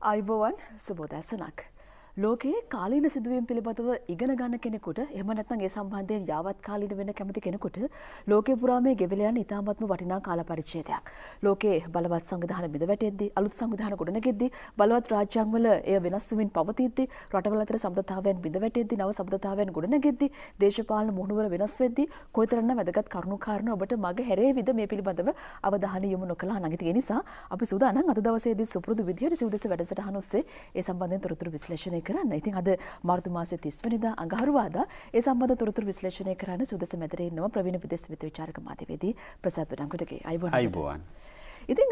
අයිබෝවන් සුබෝදැසනක්. ලෝකයේ කාලීන සිදුවීම් පිළිබඳව ඉගෙන ගන්න කෙනෙකුට එහෙම නැත්නම් ඒ සම්බන්ධයෙන් යාවත්කාලීන වෙන්න කැමති කෙනෙකුට ලෝකේ පුරා මේ ගෙවිල යන ඉතාමත්ම වටිනා කාල පරිච්ඡේදයක්. ලෝකයේ බලවත් සංවිධාන බිඳ වැටෙද්දී අලුත් සංවිධාන ගොඩනැගෙද්දී බලවත් රාජ්‍යයන්වල එය වෙනස් වෙමින් පවතිද්දී රටවල අතර සම්බන්ධතාවයන් බිඳ වැටෙද්දී නව සම්බන්ධතාවයන් ගොඩනැගෙද්දී දේශපාලන මුහුණුවර වෙනස් වෙද්දී කොයිතරම්නම් වැදගත් කරුණු කාරණා ඔබට මගේ හැරේවිද මේ පිළිබඳව අවධානය යොමු නොකළා නම් ඒ නිසා අපි සූදානම් අද දවසේදී සුපුරුදු විදියට සිවුදස වැඩසටහන ඔස්සේ ඒ සම්බන්ධයෙන් තොරතුරු විශ්ලේෂණය කරන්න. ඉතින් අද මාර්තු මාසේ 30 වෙනිදා අඟහරුවාදා ඒ සම්බන්ධ තොරතුරු විශ්ලේෂණය කරන්න සුදස මැදිරියේ ඉන්නවා ප්‍රවීණ විදේශ විද්‍යාචාරක මාධ්‍යවේදී ප්‍රසාද් වඩංගුටගේ. අයිබෝන්. අයිබෝන්. ඉතින්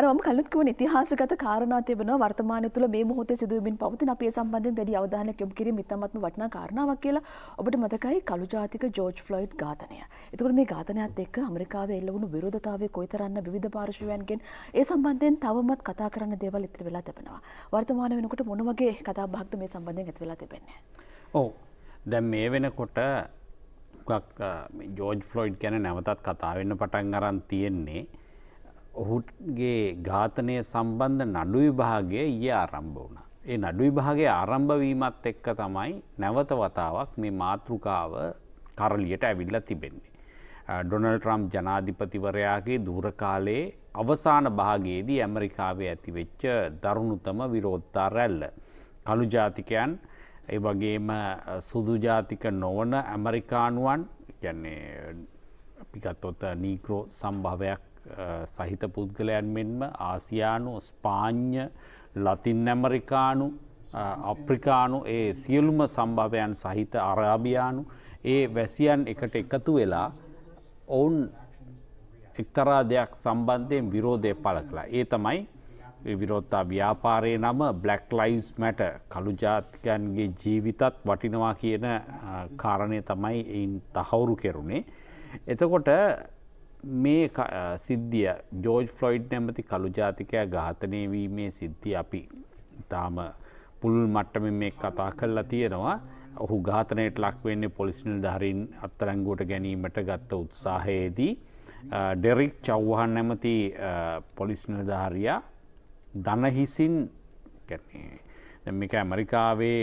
අර මම කලින් කිව්වනේ ඉතිහාසගත කාරණා තිබෙනවා වර්තමානය තුළ මේ මොහොතේ සිදුවෙමින් පවතින අපි ඒ සම්බන්ධයෙන් දැඩි අවධානයක් යොමු කිරීම ඉතාමත්ම වටිනා කාරණාවක් කියලා ඔබට මතකයි කළු ජාතික ජෝර්ජ් ෆ්ලොයිඩ් ඝාතනය. එතකොට මේ ඝාතනයත් එක්ක අමරිකාවේ එල්ල වුණු විරෝධතාවය කොයිතරම්ද විවිධ පාර්ශ්වයන්ගෙන් ඒ සම්බන්ධයෙන් තවමත් කතා කරන්න දේවල් ඉතිරි වෙලා තිබෙනවා. වර්තමාන වෙනකොට මොන වගේ කතා බහක්ද මේ සම්බන්ධයෙන් ඇති වෙලා තිබෙන්නේ? ඔව්. දැන් මේ වෙනකොට ගොඩක් ජෝර්ජ් ෆ්ලොයිඩ් ගැන නැවතත් කතාවෙන්න පටන් අරන් තියෙන්නේ ඔහුගේ ඝාතනය සම්බන්ධ නඩු විභාගය ඊයේ ආරම්භ වුණා. ඒ නඩු විභාගයේ ආරම්භවීමත් එක්ක තමයි නැවත වතාවක් මේ මාතෘකාව කරලියට ඇවිල්ලා තිබෙන්නේ. ඩොනල්ඩ් ට්‍රම්ප් ජනාධිපතිවරයාගේ දුර කාලයේ අවසාන භාගයේදී ඇමරිකාවේ ඇතිවෙච්ච දරුණුතම විරෝධතා රැල්ල. කළු ජාතිකයන් ඒ වගේම සුදු ජාතික නොවන ඇමරිකානුවන් කියන්නේ අපිගත්තොත් නීග්‍රෝ සම්භවයක් සහිත පුද්ගලයන් මෙන්ම ආසියානු ස්පාඤ්ඥ ලතින් ඇමරිකානු අප්‍රිකානු ඒ සියලුම සම්භවයන් සහිත අරාභියානු ඒ වැසියන් එකට එකතු වෙලා ඔවුන් එක්තරා දෙයක් සම්බන්ධයෙන් විරෝධය පල කලා ඒ තමයි විරෝත්තා ව්‍යාපාරය නම බ්ලක් ලයිස් මැට කළුජාතිකයන්ගේ ජීවිතත් වටිනවා කියන කාරණය තමයි එයින් තහවුරු කෙරුණේ. එතකොට මේ සිද්ධිය ජෝජ් ෆ්ලොයිඩ් නැමති කළු ජාතිකය ඝාතනය වීමේ සිද්ධිය අපි තාම පුල් මට්ටම මේ කතා කරලා තියෙනවා ඔහු ඝාතනයට ලක්වෙන්නේ පොලිසිනල් ධරින් අත්තරංගුවට ගැනීමට ගත්ත උත්සාහයේදී ඩෙරික් චව්වහන් නැමති පොලිස්නල ධාරයා දනහිසින් කැන්නේ දැමික ඇමරිකාවේ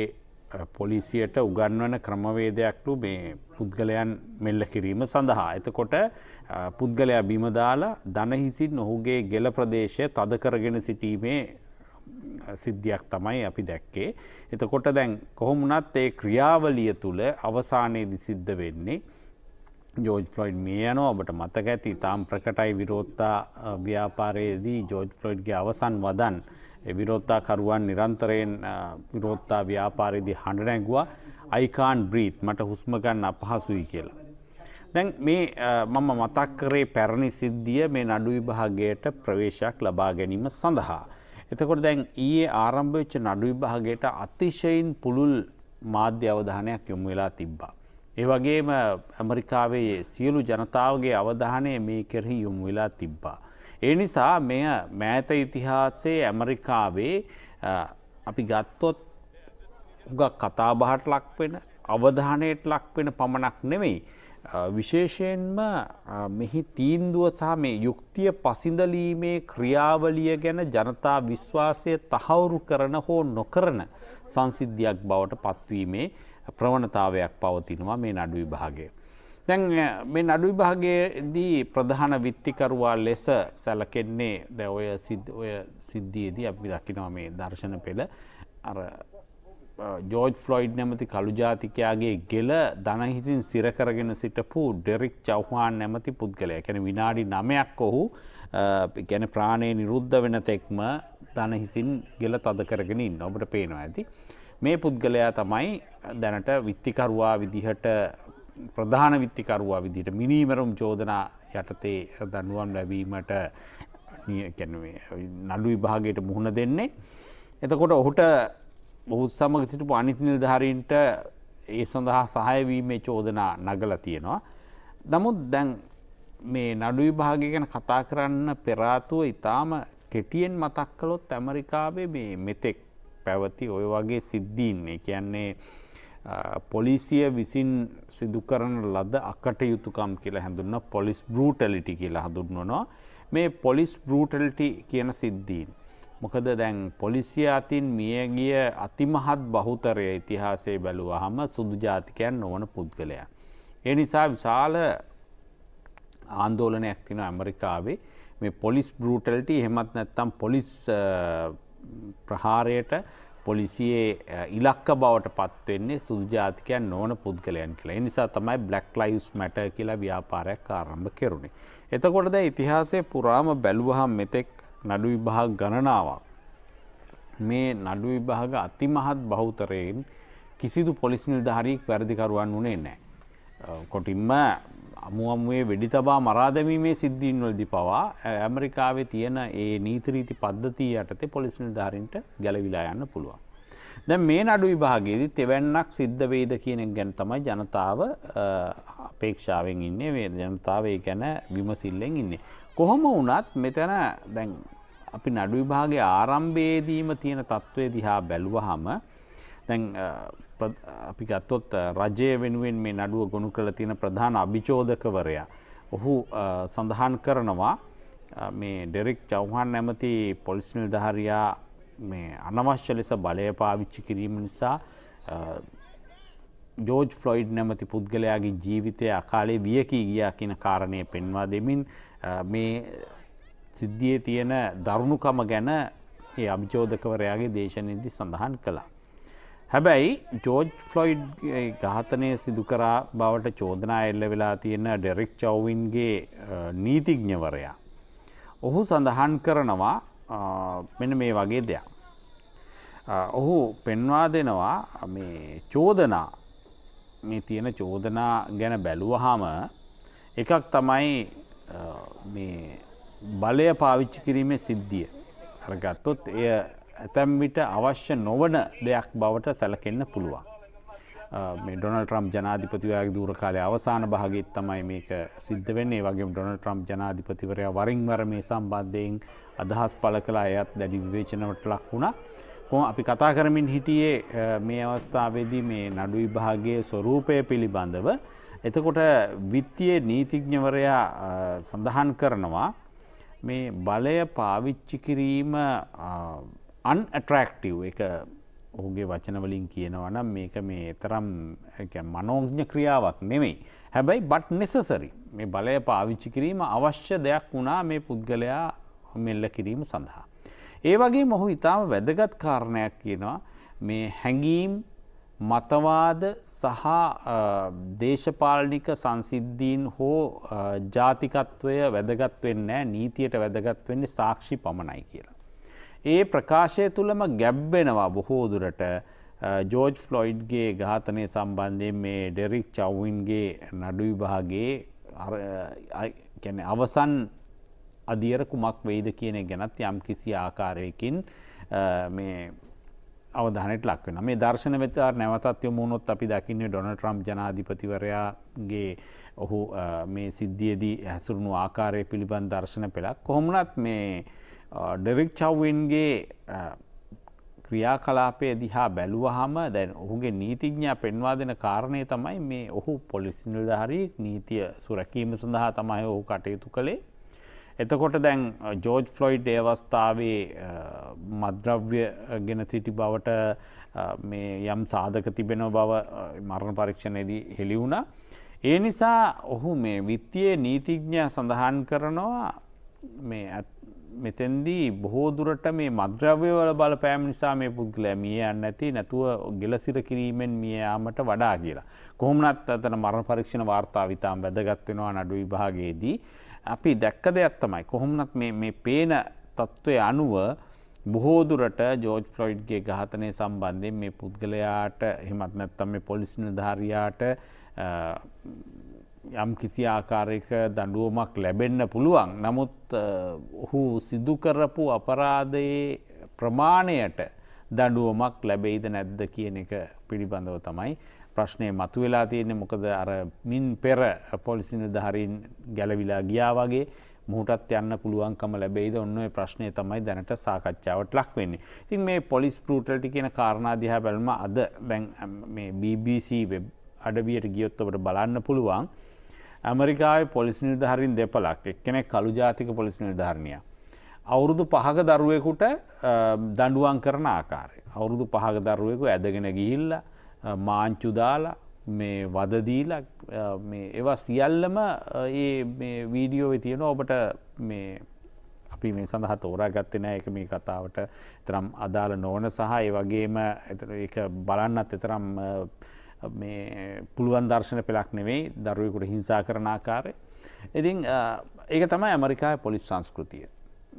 පොලිසියට උගන්වන ක්‍රමවේදයක්ලු මේ පුද්ගලයන් මෙල්ල කිරීම සඳහා. එතකොට පුද්ගලයා බිමදාලා දනහිසින් ඔහුගේ ගෙල ප්‍රදේශය තදකරගෙන සිටීමේ සිද්ධියක් තමයි අපි දැක්කේ. එතකොට දැන් කොහොමුණත් ඒ ක්‍රියාවලිය තුළ අවසානයේදි සිද්ධ වෙන්නේ. ජෝජ් ෆ්ලොයිඩ් මේ යනවා ඔබට මතක ඇති තාම් ප්‍රකටයි විරෝත්තා ව්‍යාපාරයේදී ජෝජ් ෆ්ලොයිඩ්ගේ අවසන් වදන් විරෝත්තාකරුවන් නිරන්තරයෙන් විරෝත්තා ව්‍යාපාරයේදී හඬ නැගුවා අයිකාන් බ්‍රීත් මට හුස්මගන්න අපහසුයි කියලා. දැන් මේ මම මතක් කරේ පැරණි සිද්ධිය මේ නඩු විභාගයට ප්‍රවේශයක් ලබා ගැනීම සඳහා. එතකොට දැන් ඊයේ ආරම්භ වෙච්ච නඩු විභාගයට අතිශයින් පුළුල් මාධ්‍ය අවධානයක් යොමු වෙලා තිබ්බා. ඒ වගේම ඇමරිකාවේ සියලු ජනතාවගේ අවධානය මේ කෙරෙහි යොමු වෙලා තිබ්බා. ඒ නිසා මෙය මෑත ඉතිහාසයේ ඇමරිකාවේ අපි ගත්තොත් හුඟක් කතාබහට ලක් වෙන අවධානයට ලක් වෙන පමණක් නෙමෙයි විශේෂයෙන්ම මෙහි තීන්දුව සහ මේ යුක්තිය පසිඳලීමේ ක්‍රියාවලිය ගැන ජනතා විශ්වාසය තහවුරු කරන හෝ නොකරන සංසිද්ධියක් බවට පත්වීමේ ප්‍රවණතාවයක් පවතිනවා මේ නඩු විභාගය. දැන් මේ නඩු විභාගයේදී ප්‍රධාන විත්තිකරුවා ලෙස සැලකෙන්නේ දැ ඔය ඔය සිද්ධියේදී අපි දකිනවා මේ දර්ශන පෙළ අර ජෝජ් ෆ්ලොයිඩ් නැමති කළු ජාතිකයාගේ ගෙල දනහිසින් සිරකරගෙන සිටපු ඩෙරික් චවහාන් නැමති පුද්ගලය කැන විනාඩි නමයක් ඔහු ගැන ප්‍රාණය නිරුද්ධ වෙන තෙක්ම දනහිසින් ගෙල තද කරගෙන ඉන්න ඔබට පේනවා ඇති. මේ පුද්ගලයා තමයි දැනට විත්තිකරුවා විදිහට ප්‍රධාන විත්තිකරුවා විදිට මිනීමරුම් චෝදනා යටතේ දනුවම් ලැබීමට නඩු විභාගයට මුහුණ දෙන්නේ. එතකොට ඔහුට බොහුත් සමග සිටපු අනිත් නිල්ධාරීන්ට ඒ සඳහා සහයවීමේ චෝදනා නගල තියෙනවා. නමුත් දැන් මේ නඩු විභාගය ගැන කතා කරන්න පෙරාතුව ඉතාම කෙටියෙන් මතක් කළොත් ඇමරිකාවේ මේ මෙතෙක් පැවති ඔය වගේ සිද්ධීන්නේ කියන්නේ පොලිසිය විසින් සිදුකරන ලද අකට යුතුකම් කියලා හැඳුන්න පොලිස් බ්‍රූටලිටි කියලා හඳුන්වනවා මේ පොලිස් බ්‍රූටල්ටි කියන සිද්ධීන්. මොකද දැන් පොලිසිය අතින් මියගිය අතිමහත් බහුතරය ඉතිහාසේ බැලුවහම සුදු ජාතිකයන් නොවන පුද්ගලයා. ඒ නිසා විශාල ආන්දෝලනයක් තින ඇමරිකාවේ මේ පොලිස් බ්‍රටල්ට හෙමත් නැත්තම් පොලිස් ප්‍රහාරයට පොලිසියේ ඉලක්ක බවට පත්වවෙන්නේ සුදුජාතිකයන් නොන පුද්ගලයන් කියලා නිසා තමයි බ්ලක් ලයිස් මැට කියලා ව්‍යාපාරයක් ආරම්භ කෙරුණේ. එතකොටද ඉතිහාසය පුරාම බැලුවහම් මෙතෙක් නඩු විභාග ගණනාවක්. මේ නඩු විභාග අතිමහත් බහුතරයෙන් කිසිදු පොලිස් නිල්ධාරීක් වැරදිකරුවන් වුණේ නෑ. කොටින්ම අමුුවම්ේ වෙඩි තබා මරාදැමීමේ සිද්ධීන්වලදි පවා ඇමරිකාවේ තියෙන ඒ නීතරීති පද්ධතිී යටතේ පොලිසිල් ධාරින්ට ගැලවිලා යන්න පුළුවන්. දැ මේ නඩු විභාගේදී තෙවැන්නක් සිද්ධවේද කියනෙක් ගැන තමයි ජනතාව අපේක්ෂාවෙන් ඉන්නේ වේ ජනතාවේ ගැන විමසිල්ලෙන් ඉන්නේ. කොහොම වනත් මෙතැන දැන් අපි නඩු විභාගේ ආරම්භේදීම තියෙන තත්ත්වය දිහා බැලුව හම දැන් අපි ගත්තොත් රජය වෙනුවෙන් මේ නඩුව ගොුණු කළ තියෙන ප්‍රධාන අභිචෝදකවරයා. ඔහු සඳහන් කරනවා මේ ඩෙරෙක් චවහන් නැමති පොලිස්නිල් දහරයා මේ අනවශ්‍ය ලෙස බලය පාවිච්චි කිරීම නිසා ජෝජ් ෆ්ලොයිඩ් නැමති පුද්ගලයාගේ ජීවිතය අකාලේ වියකී ගියා කියන කාරණය පෙන්වා දෙමින් මේ සිද්ධියේ තියෙන දරුණුකම ගැන ඒ අභිචෝදකවරයාගේ දේශනයදි සඳහන් කළා. හැබැයි ජෝජ් ෆ්ලොයිඩ් ඝාතනය සිදු කරා බවට චෝදනා එල්ල වෙලා තියෙන ඩෙරෙක් චවවින්ගේ නීතිඥ්ඥවරයා. ඔහු සඳහන් කරනවා මෙන මේ වගේ දෙයක්. ඔහු පෙන්වා දෙනවා මේ චෝදනා මේ තියෙන චෝදනා ගැන බැලුවහම එකක් තමයි බලය පාවිච්චි කිරීමේ සිද්ධිය. හරගත්තොත් එය ඇතැම් විට අවශ්‍ය නොවන දෙයක් බවට සැලකෙන්න පුළුවන්. මේ ඩොනල් ට්‍රම් ජනාධිපතිවරයාගේ දූර කාලේ අවසාන භාගයේත් තමයි මේක සිද්ධ වෙන්නේ. ඒ වගේම ඩොනල් ට්‍රම් ජනාධිපතිවරයා වරින් වර මේ සම්බන්ධයෙන් අදහස් පළ කළා. එයත් දැඩි විවේචනකට ලක් වුණා. කොහොම අපි කතා කරමින් හිටියේ මේ අවස්ථාවේදී මේ නඩු විභාගයේ ස්වરૂපය පිළිබඳව එතකොට විත්තියේ නීතිඥවරයා සඳහන් කරනවා මේ බලය පාවිච්චි කිරීම අන් ඇට්‍රක්ටව් එක ඔහුගේ වචනවලින් කියනවනම් මේක මේ තරම් මනෝඥ ක්‍රියාවක් නෙමෙයි. හැබැයි බට් නෙසසරි මේ බලය පාවිච්චි කිරීම අවශ්‍ය දෙයක් වුණා මේ පුද්ගලයා මෙල්ල කිරීම සඳහා. ඒ වගේ මොහු ඉතාම වැදගත් කාරණයක් කියනවා මේ හැඟීම් මතවාද සහ දේශපාලනික සංසිද්ධීන් හෝ ජාතිකත්වය වැදගත්වෙන්න නීතියට වැදගත්වෙන්නේ සාක්ෂි පමණයි කියලා. ඒ ප්‍රකාශය තුළම ගැබ්බෙනවා බොහෝදුරට ජෝජ් ෆ්ලොයිඩ්ගේ ඝාතනය සම්බන්ධයෙන් මේ ඩෙරික් චව්වින්ගේ නඩු විභාගේ අවසන් අධියර කුමක් වෙයිද කියන ගැනත් යම් කිසි ආකාරයකින් මේ අවධානයට ලක්වෙන මේ දර්ශන වෙතා නැවතත් යොමුණොත් අපි දකින්නේ ඩොන ට්‍රම් ජනාධිපතිවරයාගේ ඔහු මේ සිද්ධියදී හැසුරුණු ආකාරය පිළිබඳ දර්ශන පෙළක් කොහොමනත් මේ ඩෙරික් චව්වින්ගේ ක්‍රියා කලාපය දිහා බැලුව හම දැන් ඔහුගේ නීතිඥා පෙන්වා දෙන කාරණය තමයි මේ ඔහු පොලිසිනිල්ධහරි නීතිය සුරැකීම සඳහා තමයි ඔහු කටයුතු කළේ. එතකොට දැන් ජෝජ් ෆ්ලොයිඩ් ඒවස්ථාවේ මද්‍රව්‍ය ගෙන සිටි බවට මේ යම් සාධක තිබෙන බව මරණ පරීක්ෂණයේදී හෙළි වුණා. ඒ නිසා ඔහු මේ විත්තියේ නීතිඥ සඳහන් කරනවා මේ ඇත්ත මෙතැන්දී බොහෝ දුරට මේ මද්‍රව්‍යවල බලපෑම් නිසා මේ පුද්ගලයා මිය යන්න ඇති නැතුව ගෙලසිර කිරීමෙන් මිය යාමට වඩා කියලා. කොහොමනත් අතන මරණ පරීක්ෂණ වාර්තා විතාම වැදගත් වෙනවා නඩු විභාගයේදී. අපි දැක්ක දෙයක් තමයි කොහොමනත් මේ පේන තත්ත්වය අනුව බොහෝදුරට ජෝජ් ෆ්‍රොයිඩ්ගේ ඝාතනය සම්බන්ධයෙන් මේ පුද්ගලයාට එහෙමත් නැත්තම් මේ පොලිසි නිලධාරියාට යම් කිසි ආකාරයක දඩුවමක් ලැබෙන්න පුළුවන්. නමුත් ඔහු සිදුකරපු අපරාධයේ ප්‍රමාණයට දඩුවමක් ලැබෙයිද නැද්ද කියන එක පිළිබඳව තමයි. ප්‍රශ්නය මතු වෙලා තියෙන්නේ මොකද අර මින් පෙර පොලිසි නිධහරින් ගැලවිලා ගියා වගේ මුහටත් යන්න පුළුවන්කම ලැබේද ඔන්න ප්‍රශ්නය තමයි දැනට සාකච්ඡාවට ලක් වෙන්නේ. ඉතින් මේ පොලිස් පරටල්ටි කියන කාරණාදිහා බැල්ම අද දැන් BBC වෙබ් අඩවියට ගියොත්තවට බලන්න පුළුවන්. ඇමරිකායි පොලිසි නිර්ධහරින් දෙපලක් එක්කෙනෙක් කළු ජාතික පොලිසි නිර්ධාරණය. අවුරුදු පහක දරුවෙකුට දඩුවන් කරන ආකාරය. අවුරුදු පහක දරුවෙකු ඇදගෙන ගිහිල්ල මාංචුදාලා මේ වදදීල ඒවා සියල්ලම ඒ වීඩියෝ තියෙන ඔබට මේ අපි මේ සඳහ තෝරා ගත්තෙන එක මේ කතාවට තරම් අදාළ නොවන සහ ඒ වගේම බලන්නත් එතරම් පුළුවන් දර්ශන පෙළක් නෙවෙයි දරුවෙකුට හිංසා කරන ආකාරය. ඉතින් ඒක තමයි ඇමරිකාය පොලිස් සංස්කෘතිය.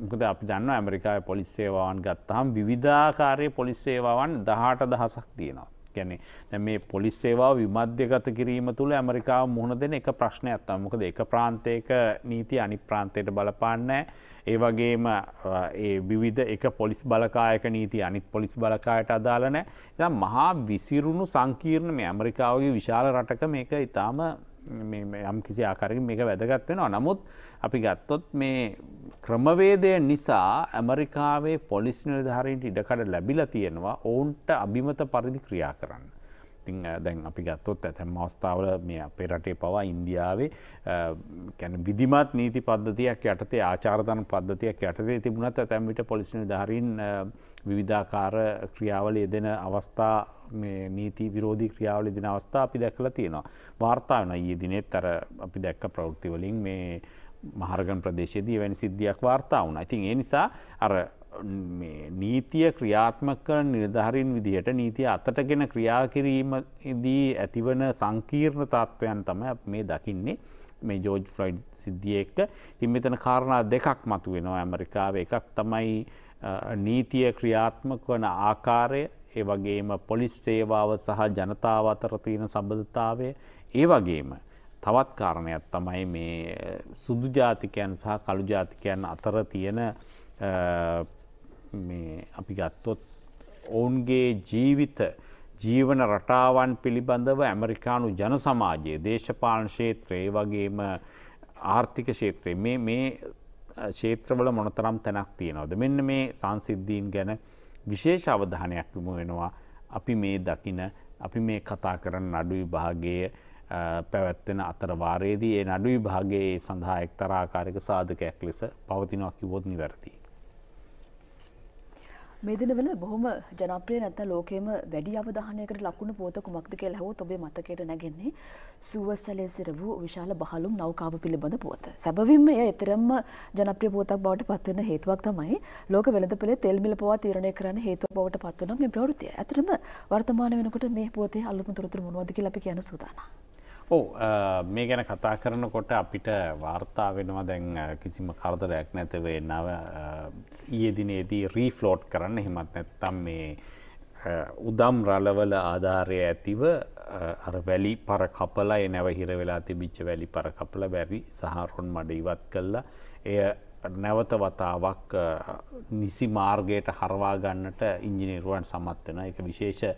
මොකද අපි දන්න ඇමරිකාය පොලිස් සේවාවන් ගත්තහම් විවිධාකාරය පොලිස් සේවාවන් දහට දහසක් තියෙනවා. ගැනේ දැ මේ පොලිස් සේවා විමධ්‍යගත කිරීම තුළ ඇමරිකාව මුහුණ දෙන එක ප්‍රශ්නය ඇත්තම් මොකද එක ප්‍රාන්තයක නීති අනි ප්‍රාන්තයට බලපාන්නෑ ඒ වගේම ඒ විවිධ එක පොලිස් බලකායක නීති අනිත් පොලිස් බලකායට අදාලනෑ ද මහා විසිරුණු සංකීර්ණ මේ ඇමරිකාවගේ විශාල රටක මේක ඉතාම යම් කිසි ආකාරකින් මේක වැදගත් වෙනවා. නමුත් අපි ගත්තොත් මේ ක්‍රමවේදය නිසා ඇමරිකාවේ පොලිස් නිලධාරීන්ට ඉඩකඩ ලැබිලා තියෙනවා. ඔවුන්ට අභිමත පරිදි ක්‍රියා කරන්න. ඉතින් දැන් අපි ගත්තොත් ඇතැම් අවස්ථාවල මේ අපේ රටේ පවා ඉන්දියාවේ කැන විදිමත් නීති පද්ධතියක් යටතේ ආචාරධන පද්ධතියක් යටතේ තිබුණත් ඇතැම්විට පොලිසිනි ධාරීන් විවිධාකාර ක්‍රියාවල යෙදෙන අවස්ථා මේ නීති විරෝධී ක්‍රියාවල දින අවස්ථා අපි දැකලා තියෙනවා. වාර්තා වෙනවා ඊයේ දිනෙත් අර අපි දැක්ක ප්‍රවෘත්ති වලින් මේ මහරගන් ප්‍රදේශයේදී එවැනි සිද්ධියක් වාර්තා වුණා. ඉතින් ඒ නිසා අර මේ නීතිය ක්‍රියාත්මක කරන නිර්ධාරීන් විදිහට නීතිය අතටගෙන ක්‍රියා කිරීමදී ඇතිවන සංකීර්ණ තත්ත්වයන් තමයි මේ දකින්නේ. මේ ජෝජ් ෆ්ලයිඩ් සිද්ධිය එක්ක ඉතින් මෙතන කාරණා දෙකක් මතුවෙනවා ඇමරිකාව එකක් තමයි නීතිය ක්‍රියාත්මක වන ආකාරය ඒ වගේම පොලිස් සේවාව සහ ජනතාව අතර තියෙන සම්බන්ධතාවය ඒ වගේම තවත් කාරණයක් තමයි මේ සුදු ජාතිකයන් සහ කළු ජාතිකයන් අතර තියෙන මේ අපි ගත්තොත් ඔවුන්ගේ ජීවිත ජීවන රටාවන් පිළිබඳව ඇමරිකානු ජන සමාජයේ දේශපාලන ක්ෂේත්‍රයේ වගේම ආර්ථික ක්ෂේත්‍රයේ මේ මේ ක්ෂේත්‍රවල මොනතරම් තැනක් තියෙනවද මෙන්න මේ සංසිද්ධීන් ගැන විශේෂ අවධානයක් යොමු වෙනවා අපි මේ දකින අපි මේ කතා කරන නඩු විභාගයේ පැවැත්වෙන අතරවාරයේදී ඒ නඩු විභාගයේ සඳහා එක්තරාකාරක සාධකයක් ලෙස පවතිනවා කිව්වොත් නිවැරදියි. මේ දිනවල බොහොම ජනප්‍රිය නැත්නම් ලෝකෙම වැඩි අවධානයකට ලකුණු පොත කුමක්ද කියලා අහුවොත් ඔබේ මතකයට නැගෙන්නේ සුවසලේ සිර වූ විශාල බහලුම් නෞකාව පිළිබඳ පොත. සැබවින්ම එය ඊතරම්ම ජනප්‍රිය පොතක් බවට පත් වෙන හේතුවක් තමයි ලෝක වෙළඳ පොලේ තෙල් මිල පවා තීරණය කරන්න හේතුව බවට පත් වෙන මේ ප්‍රවෘත්තිය. ඇත්තටම වර්තමාන වෙනකොට මේ පොතේ අලුත්ම තොරතුරු මොනවද කියලා අපි කියන සූදානම්. ඕ මේ ගැන කතා කරනකොට අපිට වාර්තා වෙනවා දැන් කිසිම කරදරයක් නැතව නව ඊයදිනේදී රීෆ්ලෝට් කරන්න හෙමත් නැත්තම් මේ උදම් රලවල ආධාරය ඇතිව වැලි පර කපලා එ නැවහිර වෙලා තිබිච්ච වැලි පර කපල බැරි සහරොන් මඩ ඉවත් කල්ලා එය නැවත වතාවක් නිසි මාර්ගයට හරවා ගන්නට ඉංජිනේරුවන් සමත් වෙන එක විශේෂ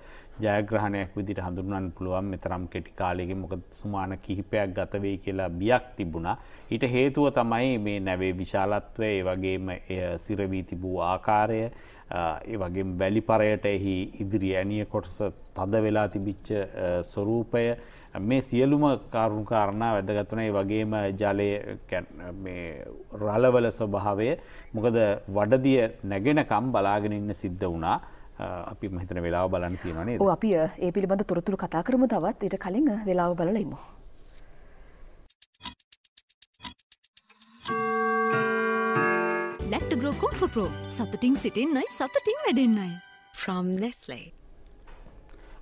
ජයග්‍රහණයක් විදිට හඳුන්වන්න පුළුවන් මෙතරම් කෙටි කාලයකින් මොකද සුමාන කිහිපයක් ගත වෙයි කියලා බියක් තිබුණා. ඊට හේතුව තමයි මේ නැවේ විශාලත්වය, ඒ වගේම සිරවි තිබූ ආකාරය, ඒ වගේම වැලිපරයට එහි ඉදිරි ඇණිය කොටස තද වෙලා තිබිච්ච ස්වરૂපය මේ සියලුම කරුණු කාරණා වැදගත් වුණා. ඒ වගේම ජලයේ රළවල ස්වභාවය මොකද වඩදිය නැගෙනකම් බලාගෙන ඉන්න සිද්ධ වුණා. අපි මම හිතන වෙලාව බලන්න තියෙනවා නේද? ඔව් අපි ඒ පිළිබඳ තොරතුරු කතා කරමු තවත් ඊට කලින් වෙලාව බලලා ඉමු. Lactogro Comfort Pro සතුටින් සිටින්නයි සතුටින් වැඩෙන්නයි. From Nestle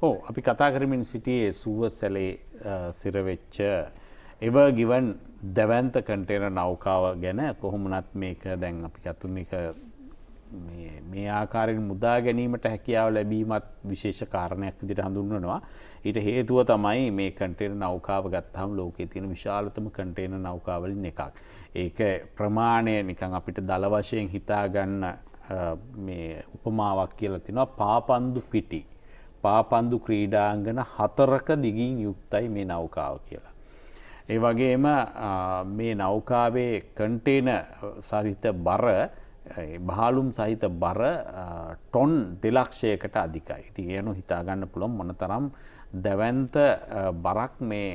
ඕ අපි කතා කරමින් සිටියේ සුව සැලේ සිරවෙච්ච එව ගිවන් දැවන්ත කටේන නෞකාව ගැන කොහොමනත් මේක දැන් අපි කතුනික මේ ආකාරෙන් මුදා ගැනීමට හැකියාව ලැබීමත් විශේෂ කාරණයක් විදිට හඳුන්වනවා. ඊට හේතුව තමයි මේ කටේන නෞකාව ගත්තහම් ලෝකයේ තියෙන විශාලතම කටේන නෞකාවලින් එකක්. ඒක ප්‍රමාණය නිකන් අපිට දල වශයෙන් හිතාගන්න මේ උපමාවක් කියලා තිනවා පාපන්දු පිටි. පාපන්දු ක්‍රීඩාංගන හතරක දිගින් යුක්තයි මේ නෞකාව කියලා. ඒ වගේම මේ නෞකාවේ කන්ටේන සහිත බර බාලුම් සහිත බර ටොන් දෙලක්ෂයකට අධිකයි. ති ඒනු හිතාගන්න පුළොම් මොනතරම් දැවන්ත බරක් මේ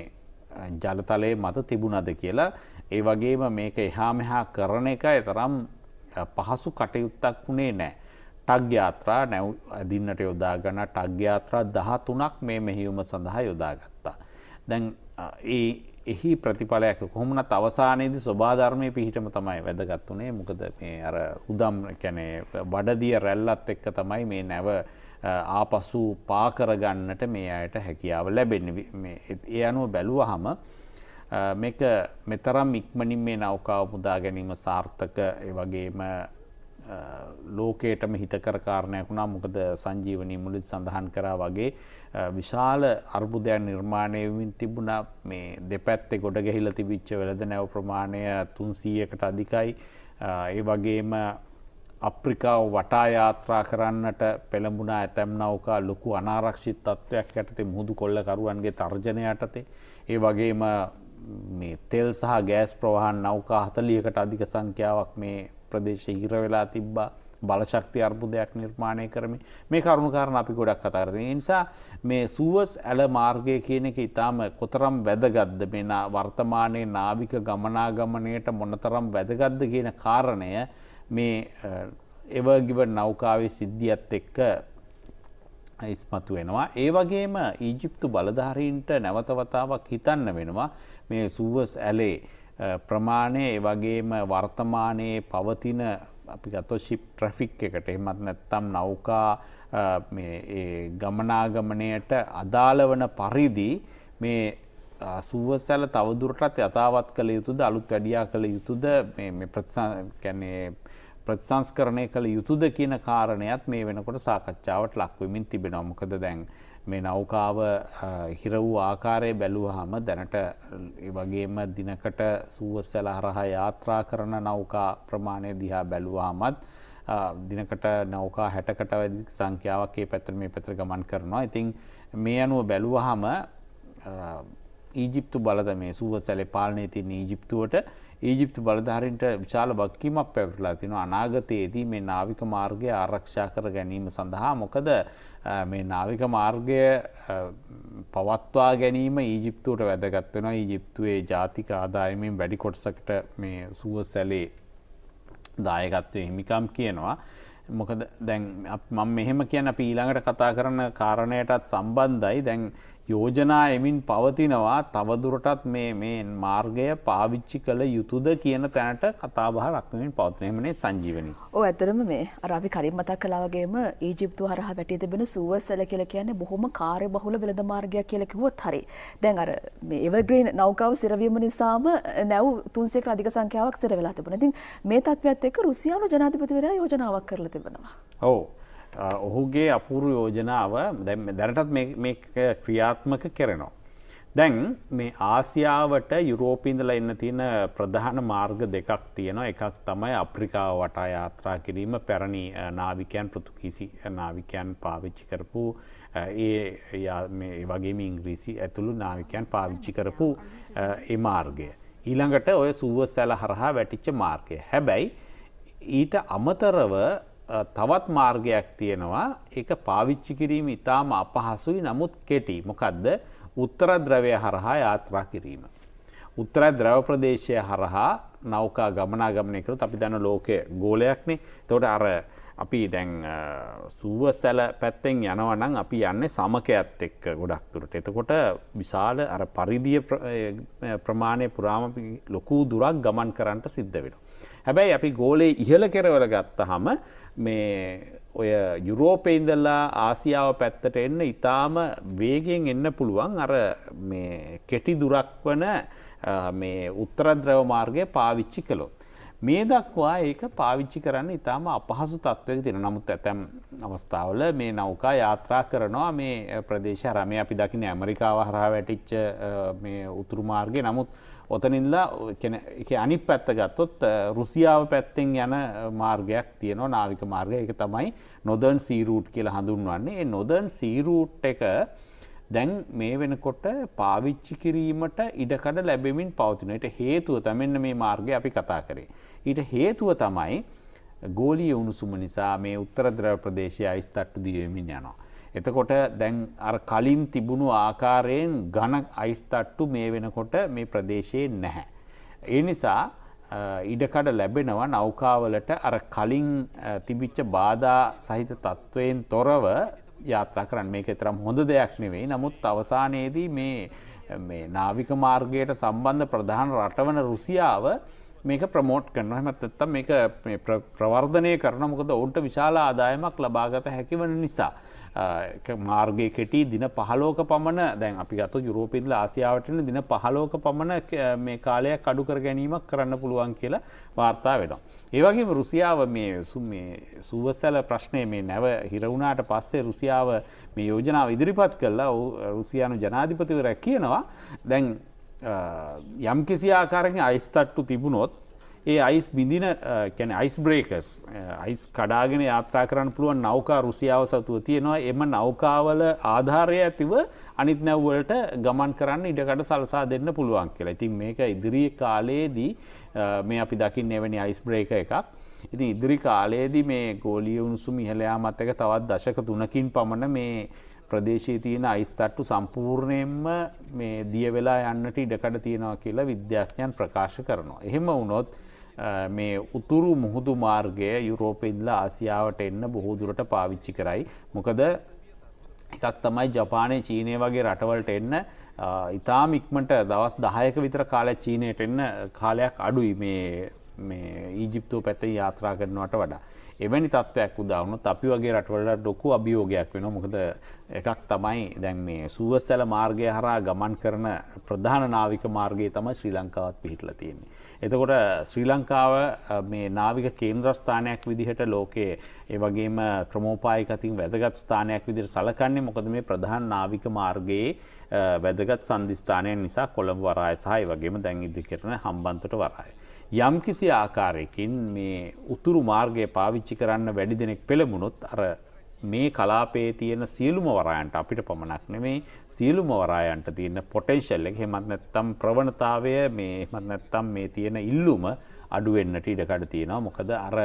ජලතලයේ මත තිබුණද කියලා. ඒ වගේම මේක එහා මෙහා කරන එක එතරම් පහසු කටයුත්තක් වුණේ නෑ. ටක්්‍යාත්‍රා නැව් ඇදින්නට යොදාගන්න ටක්්‍යාත්‍රා දහතුනක් මේ මෙහිවුම සඳහා යොදාගත්තා. දැන් ඒ එහි ප්‍රතිඵලයක් කොහොමනත් අවසානයේදී ස්වභාධර්මය පිහිටම තමයි වැදගත් වනේ මොකද මේ අර උදම් කැනේ බඩදිය රැල්ලත් එක්ක තමයි මේ නැව ආපසු පාකරගන්නට මේ අයට හැකියාව ලැබෙන්න ඒ අනුව බැලුව හම මේක මෙතරම් ඉක්මනින් මේ නෞකාව මුදා ගැනීම සාර්ථක වගේම ලෝකයටම හිතකර කාරණයක් වුණා මොකද සංජීවනී මුලින් සඳහන් කරා වගේ විශාල අර්බුදයක් නිර්මාණය වෙමින් තිබුණා මේ දෙපැත්තේ ගොඩ ගැහිලා තිබිච්ච වෙළඳ නැව ප්‍රමාණය 300කට අධිකයි ඒ වගේම අප්‍රිකාව වටා යාත්‍රා කරන්නට පෙළඹුණා ඇතැම් නෞකා ලොකු අනාරක්ෂිත තත්ත්වයක් යටතේ මුහුදු කොල්ලකරුවන්ගේ තර්ජනය යටතේ ඒ වගේම මේ තෙල් සහ ගෑස් ප්‍රවාහන් නෞකා හතලියකට අධික සංඛ්‍යාවක් මේ ප්‍රදේශ ඉර වෙලා තිබ්බා බලශක්ති අර්බුදයක් නිර්මාණය කරම මේ කරුණුකාරණ අපි ගොඩක් කතරද. නිසා මේ සුවස් ඇල මාර්ගය කියන එක ඉතාම කොතරම් වැදගත්ද මෙෙන වර්තමානයේ නාවික ගමනාගමනයට මොනතරම් වැදගත්ද කියන කාරණය මේ එවගිව නෞකාවේ සිද්ධියත් එක්ක ඉස්මතු වෙනවා. ඒ වගේම ඊජිප්තු බලධාරීන්ට නැවතවතාවක් හිතන්න වෙනවා මේ සුවස් ඇලේ. ප්‍රමාණය වගේම වර්තමානයේ පවතින අපි ගතෝ ශිප් ට්‍රෆික් එකට එහෙමත් නැත්තම් නෞකා ගමනාගමනයට අදාළ වන පරිදි මේ සුවසැල තවදුරටත් යථාවත් කළ යුතුද අලුත් වැඩියා කළ යුතුද ප්‍රතිසාැන්නේ ප්‍රතිසංස්කරණය කළ යුතුද කියන කාරණයත් මේ වෙනකොට සාකච්ඡාවට ලක්වමින් තිබෙනොමකද දැන්. මේ නෞකාව හිර වූ ආකාරය බැලුවහම දැනට වගේම දිනකට සූවස්සල හරහා යාත්‍රා කරන නෞකා ප්‍රමාණය දිහා බැලුවහමත් දිනකට නෞකා හැටකට වැඩි සංඛ්‍යාවක් ඒ පැත්තට මේ පැත්තට ගමන් කරනවා. ඉතින් මේ අනුව බැලුවහම ඊජිප්තු බලද මේ සූවස්සලේ පාලනය තියෙන ඊජිප්තුවට ඊජිප්තු බලධාරින්ට විශාල වක්කීමක් පැවටලා තින අනාගතයේදී මේ නාවික මාර්ගය ආරක්ෂා කර ගැනීම සඳහා මොකද මේ නාවික මාර්ගය පවත්වා ගැනීම ඊජිප්තුවට වැදගත්වෙන ඊජිප්තුවේ ජාතික ආදායමින් වැඩි කොටසකට මේ සුව සැලේ දායකත්වය හිමිකම් කියනවා. මොකද දැන් මම මෙහෙම කියන අපි ඊළඟට කතා කරන කාරණයටත් සම්බන්ධයි දැන් යෝජනා එමින් පවතිනවා තවදුරටත් මේ මේ මාර්ගය පාවිච්චි කළ යුතුද කියන තැනට කතාබහ රක්මින් පවතනයමනේ සංජීවනි. ඕ ඇතරම මේ අරාපි කරින් මතක් කලාවගේම ඊජිප්තු හරහ වැටී තිබෙන සුවසල කියල කියන්නේ බොහොම කාරය බහුල වෙළඳ මාර්ගයක් කියලකිවොත් හරි. දැන් අර එවග්‍රීන් නෞකාව සිරවීම නිසාම නැව් තුන්සේක අධික සංඛ්‍යාවක් සිරවෙලා තිබෙන. ඉතින් මේ තත්ත්වයත් එක්ක රුසියානු ජනාධිපතිවරයා යෝජනාවක් කරලා තිබෙනවා. ඔව්. ඔහුගේ අපූරු යෝජනාව දැනටත් ක්‍රියාත්මක කෙරෙනවා. දැන් මේ ආසියාවට යුරෝපීන්දල එන්න තියෙන ප්‍රධාන මාර්ග දෙකක් තියෙනවා එකක් තමයි අප්‍රිකාව වටා යාත්‍රා කිරීම පැරණි නාවිකයන් පෘතුකිසි නාවිකයන් පාවිච්චි කරපු ඒ වගේම ඉංග්‍රීසි ඇතුළු නාවිකයන් පාවිච්චි කරපු ඒ මාර්ගය. ඊළඟට ඔය සුව සැල හරහා වැටිච්ච මාර්ගය. හැබැයි ඊට අමතරව තවත් මාර්ගයක් තියෙනවා ඒක පාවිච්චි කිරීම ඉතාම අපහසුයි නමුත් කෙටි මොකක්ද උත්තර ද්‍රවය හරහා යාත්‍රා කිරීම. උත්තර ද්‍රව ප්‍රදේශය හරහා නෞකා ගමනාගමනය කරත් අපි දැන ලෝකය ගෝලයක්නේ තොට අර අපි දැන් සුව සැල පැත්තෙන් යනවනම් අපි යන්නේ සමකයත් එක්ක ගොඩක්තුරට. එතකොට විශාල අර පරිදිය ප්‍රමාණය පුරාම ලොකූ දුරක් ගමන් කරන්නට සිද්ධ වෙනවා. හැබැයි අපි ගෝලේ ඉහළ කෙරවල ගත්තහම මේ ඔය යුරෝපය ඉඳල්ලා ආසියාව පැත්තට එන්න ඉතාම වේගෙන් එන්න පුළුවන් අර කෙටි දුරක් වන උත්තරද්‍රව මාර්ගය පාවිච්චි කළොත්. මේ දක්වා ඒක පාවිච්චි කරන්න ඉතාම අපහසු තත්ත්වයක තින නමුත් ඇතැම් අවස්ථාවල මේ නෞකා යාත්‍රා කරනවා මේ ප්‍රදේශ රමය අපි දකින ඇමරිකාව හරහා වැටිච්ච උතුරු මාර්ගය නමුත් ඔතනින්ලා එක අනිත් පැත්ත ගත්තොත් රුසියාව පැත්තෙන් යන මාර්ගයක් තියෙනවා නාවික මාර්ගය එක තමයි නොදන් සීරූට් කියලා හඳුන්වන්නේ නොදන් සීරූට් එක දැන් මේ වෙනකොට පාවිච්චි කිරීමට ඉඩකඩ ලැබෙමින් පවතිනයට හේතුව තමන්න මේ මාර්ගය අපි කතා කරේ. ඊට හේතුව තමයි ගෝලිය උණුසුම නිසා මේ උත්තර ද්‍රව ප්‍රදේශය අයිස්තට්ටු දීවමින් යනවා. එතකොට දැන් අර කලින් තිබුණු ආකාරයෙන් ඝන අයිස්තට්ටු මේ වෙනකොට මේ ප්‍රදේශයේ නැහැ. ඒ නිසා ඉඩකඩ ලැබෙනවා නෞකාවලට අර කලින් තිබිච්ච බාධා සහිත තත්ත්වයෙන් තොරව යාත්‍රා කරන්න මේක තරම් හොඳ දෙයක් නෙවෙයි. නමුත් අවසානයේදී මේ නාවික මාර්ගයට සම්බන්ධ ප්‍රධාන රටවන රුසියාව මේක ප්‍රමෝට් කරනවා හැමත්තත්ත මේක ප්‍රවර්ධනය කරන මොකද ඔවුන්ට විශාල ආදායමක් ලබාගත හැකිවන නිසා. මාර්ගය කෙටී දින පහලෝක පමණ දැන් අපි ගත යුරෝපිල්ල ආසියාවටන දින පහලෝක පමණ මේ කාලයක් අඩුකර ගැනීමක් කරන්න පුළුවන් කියලා වාර්තා වෙනවා. ඒවගේ රුසියාව මේ සුවසැල ප්‍රශ්නය මේ නැව හිරවුණාට පස්සේ රුසියාව මේ යෝජනාව ඉදිරිපත් කල්ලා රුසියානු ජනාධිපතිවර කියනවා දැන් යම් කිසි ආකාරෙන් අයිස්තට්ටු තිබුණොත් ඒ අයිස් බිඳින කැන අයිස් බ්‍රේකස් අයිස් කඩාගෙන යාත්‍රා කරන්න පුළුවන් නෞකා රුසියාව සතුව තියෙනවා එම නෞකාවල ආධාරය ඇතිව අනිත් නැව්වලට ගමන් කරන්න ඉඩකට සල්සා දෙන්න පුළුවන් කියලා ඉතින් මේක ඉදිරිය කාලයේදී මේ අපි දකිින් එවැනි අයිස් බ්‍රේක එකක් ඉති ඉදිරි කාලයේදී මේ ගෝලිය උණුසුම් ඉහලයා මත්තක තවත් දශක තුනකින් පමණ මේ ප්‍රදේශයේ තියෙන අයිස්තට්ටු සම්පූර්ණයෙන්ම මේ දිය වෙලා යන්නට ඉඩකඩ තියෙනවා කියලා විද්‍යාඥයන් ප්‍රකාශ කරනවා. එහෙම වුණොත් මේ උතුරු මුහුදු මාර්ගය යුරෝපෙන්ලා ආසියාවට එන්න බොහෝදුරට පාවිච්චි කරයි. මොකද එකක් තමයි ජපානය චීනය වගේ රටවලට එන්න ඉතාම ඉක්මට දවස් දහයක විතර කාලයක් චීනයට එන්න කාලයක් අඩුයි මේ ඊජිප්තුව පැත්තේ යාත්‍රා කරනවට වඩා. එවැනි තත්ත්වයක් උදාවනොත් අපි වගේ රටවලට ඩොකු අභියෝගයක් වෙන මොකද එකක් තමයි දැන් මේ සුවස්සැල මාර්ගය හරහා ගමන් කරන ප්‍රධාන නාවික මාර්ගයේ තමයි ශ්‍රී ලංකාවත් පිහිටලා තියෙන්නේ. එතකොට ශ්‍රී ලංකාව මේ නාවික කේන්ද්‍රස්ථානයක් විදිහට ලෝකයේ ඒ වගේම ක්‍රමෝපායක අතින් වැදගත් ස්ථානයක් විදිහට සලකන්නේ මොකද මේ ප්‍රධාන නාවික මාර්ගයේ වැදගත් සංදිස්ථානය නිසා කොළඹ වරාය සහ ඒ වගේම දැන් ඉදිකරන හම්බන්තොට වරාය. යම් කිසි ආකාරයකින් මේ උතුරු මාර්ගය පාවිච්චි කරන්න වැඩි දෙනෙක් පෙළඹුණොත් අර මේ කලාපේ තියෙන සියලුම වරායන්ට අපිට පමණක් නෙමේ සියලුම වරායන්ට තියෙන පොටෙන්ෂල් එක එහෙමත් නැත්නම් ප්‍රවණතාවය මේ එහෙමත් නැත්නම් මේ තියෙන ඉල්ලුම අඩු වෙන්නට ඉඩකඩ තියෙනවා මොකද අර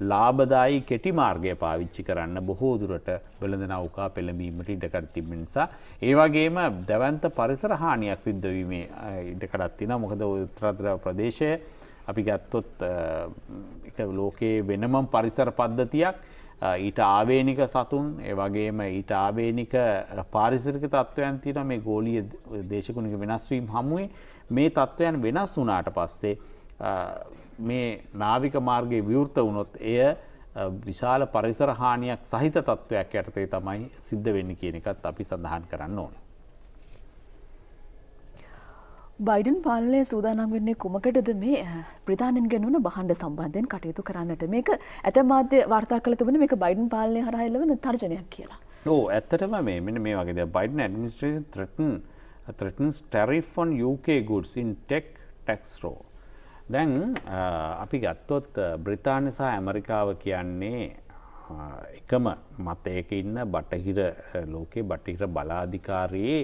ලාභදායි කෙටි මාර්ගය පාවිච්චි කරන්න බොහෝ දුරට වෙළඳ නෞකා පෙළඹීමට ඉඩකඩ තිබෙන නිසා ඒ වගේම දැවන්ත පරිසර හානියක් සිද්ධ වීමේ ඉඩකඩක් තියෙනවා මොකද උත්තර ප්‍රදේශය අපි ගත්තොත් එක ලෝකයේ වෙනම පරිසර පද්ධතියක් ඊට ආවේනික සතුන් ඒවගේම ඊට ආවේනික පාරිසරික තත්ත්වයන් තියෙන මේ ගෝලිය දේශකුණික වෙනස්වීම් හමුවේ මේ තත්ත්වයන් වෙනස් වුනාට පස්සේ මේ නාවික මාර්ගයේ විවෘත වුණොත් එය විශාල පරිසර හානියක් සහිත තත්ත්වයක් යටතේ තමයි සිද්ධ වෙන්න කියන එකත් අපි සඳහන් කරන්න ඕනේ. බයිඩන් පාලනය සූදානම් වෙන්නේ කුමකටද මේ ප්‍රධානන්ගෙන් වන බහන්ඩ සම්බන්ධයෙන් කටයුතු කරන්නට මේක ඇත මාධ්‍ය වාර්තා කළ තිබෙන මේක බයිඩන් පාලනය හරහල්ලවන තර්ජනයක් කියලා. ඕ ඇත්තටම මේ මෙන මේ වගේ Biden administration threaten threaten tariffs on UK goods in tech tax row. දැන් අපි ගත්තොත් බ්‍රිතාන්‍ය සහ ඇමරිකාව කියන්නේ එකම මතයක ඉන්න බටහිර ලෝකේ බටහිර බලාධිකාරයේ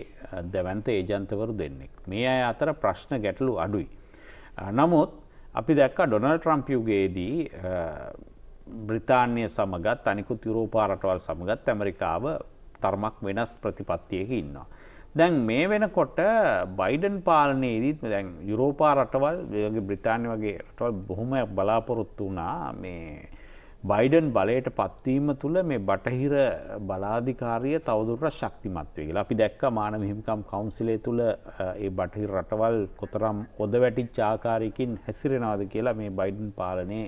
දැවන්ත ඒජන්තවරු දෙන්නෙක්. මේ අය අතර ප්‍රශ්න ගැටලු අඩුයි. නමුත් අපි දැක්ක ඩොනල් ට්‍රම්පියුගේදී බ්‍රිතාන්‍ය සමගත් අනිකුත් යුරෝපා රටවල් සමගත් ඇමරිකාව තර්මක් වෙනස් ප්‍රතිපත්තියක ඉන්නවා. දැන් මේ වෙනකොට බයිඩන් පාලනයේදීත් දැන් යුරෝපා රටවල් වගේ බ්‍රිතාන්‍ය වගේ රටවල් බොහොම බලාපොරොත්තු වනා මේ බයිඩන් බලයට පත්වීම තුළ මේ බටහිර බලාධිකාරය තවදුරට ශක්තිමත්වේ කියලා අපි දැක්ක මානව හිමිකම් කවුන්සිලේ තුළ ඒ බටහිර රටවල් කොතරම් ඔද වැටි චාකාරයකින් හැසිරෙනවාද කියලා මේ බයිඩන් පාලනය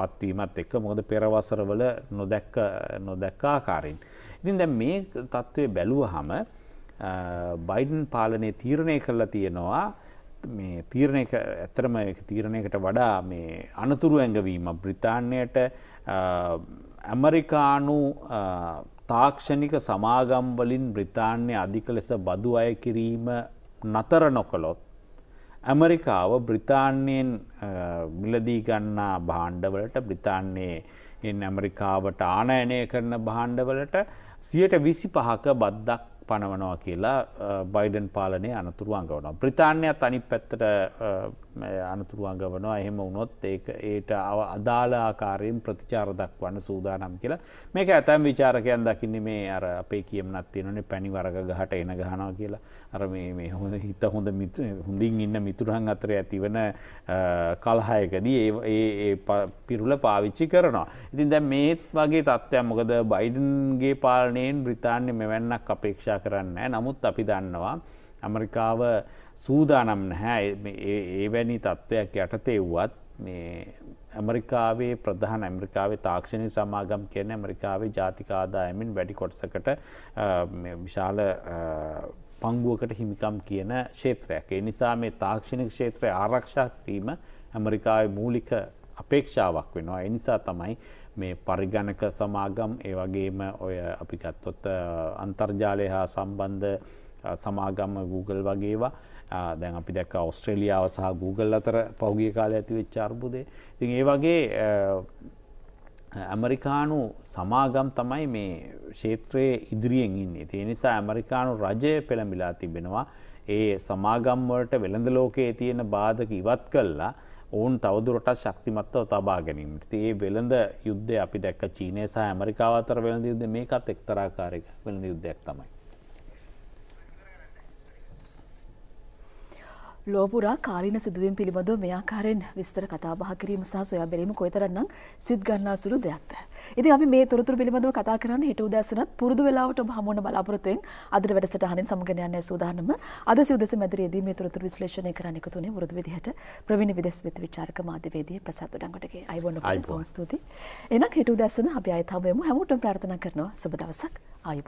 පත්වීමත් එක්ක මොකද පෙරවසරවල නොදැක්ක නොදැක්කාකාරෙන්. ඉතින් දැ මේ තත්ත්වය බැලුව හම බයිඩන් පාලනය තීරණය කරලා තියෙනවා මේ තීරණය ඇතරම තීරණයකට වඩා මේ අනතුරු ඇඟවීම බ්‍රිතාන්යට ඇමරිකානු තාක්ෂණික සමාගම්වලින් බ්‍රිතාන්‍ය අධික ලෙස බදු අය කිරීම නතර නොකළොත් ඇමරිකාව බ්‍රිතාන්යෙන් මිලදී ගන්නා භාණ්ඩවලට බ්‍රිතාන්නේ එන් ඇමරිකාවට ආනයනය කරන භාණ්ඩවලට සියට විසි පහක බද්දක් පනවනවා කියලා බයිඩන් පාලනය අනතුරුවන්ගවනවා. ප්‍රතාානයක් අනි පැත්තට අනතුරුවන් ගවනවා එහෙම වුණොත් ඒ ඒට අව අදාලාකාරයෙන් ප්‍රතිචාර දක්වන්න සූදානම් කියලා මේක ඇතැම් විචාරකයන් දකින්නේ මේ අර අපේ කියමනත් තියෙනනේ පැණි වරග ගහට එන ගහනවා කියලා අර මේ හොඳ හිත හොඳ හොඳින් ඉන්න මිතුරන් අතර ඇතිවන කල්හයකදී ඒ පිරුල පාවිච්චි කරනවා. ඉතින් දැ මේත් වගේ තත්ත්වයක් මොකද බයිඩන්ගේ පාලනයෙන් බ්‍රතාන්‍ය මෙවැන්නක් අපේක්ෂා කරන්න නමුත් අපි දන්නවා ඇමරිකාව සූදානම් නැහැ ඒවැනි තත්ත්වයක් යටතෙව්වත් ඇමරිකාවේ ප්‍රධාන ඇමරිකාවේ තාක්ෂණය සමාගම් කියන ඇමරිකාවේ ජාතිකාදායමින් වැඩි කොටසකට විශාල පංගුවකට හිමිකම් කියන ක්ෂේත්‍රයක්. ඒ නිසා මේ තාක්ෂණික ක්ෂේත්‍රය ආරක්ෂා කිරීම ඇමරිකාවේ මූලික අපේක්ෂාවක් වෙනවා. ඒ නිසා තමයි මේ පරිගණක සමාගම් ඒ වගේම ඔය අපි ගත්තොත් අන්තර්ජාලය හා සම්බන්ධ සමාගම Google වගේවා දැන් අපි දැක් ඔස්ට්‍රේලියාව සහ Google අතර පෞගිය කාල ඇතිවෙච් අර්බුදේ ති ඒ වගේ ඇමරිකානු සමාගම් තමයි මේ ශේත්‍රයේ ඉදිරියෙන් ඉන්නේ තිය නිසා ඇමරිකානු රජය පෙළඹිලා තිබෙනවා ඒ සමාගම්වලට වෙළඳ ලෝකයේ තියෙන බාධක ඉවත් කල්ලා ඔවුන් තවදුරට ශක්තිමත්ව තබා ගැනීමට ඒ වෙළඳ යුද්ධ අපි දැක්ක චීනය සහ ඇමරිකාවතර වෙළඳ යුද්ධ මේකත් එක්තරාකාරක වෙළඳ යුද්ධයක් තමයි ලෝපුරා කාලීන සිදුවීම් පිළිබඳව මේ ආකාරයෙන් විස්තර කතා බහ කිරීම සහ සොයා බැලීම කොයිතරම්නම් සිත් ගන්නා සුළු දෙයක්ද. ඉතින් අපි මේ තොරතුරු පිළිබඳව කතා කරන්න හෙට උදෑසනත් පුරුදු වේලාවට ඔබ හමු වන බලාපොරොත්තුෙන් අදට වැඩසටහනින් සමුගෙන යන්නේ සූදානම. අද සිවුදස මැදිරියේදී මේ තොරතුරු විශ්ලේෂණය කරන්න එකතු වුණේ වෘදු විදිහට ප්‍රවීණ විදේශ විත්ත විචාරක මාධ්‍යවේදී ප්‍රසත් උඩංගොඩගේ අයවොන්න පොත් ස්තුති. එහෙනම් හෙට උදෑසන අපි ආයෙත් හමු වෙමු. හැමෝටම ප්‍රාර්ථනා කරනවා සුබ දවසක්. ආයුබෝවන්.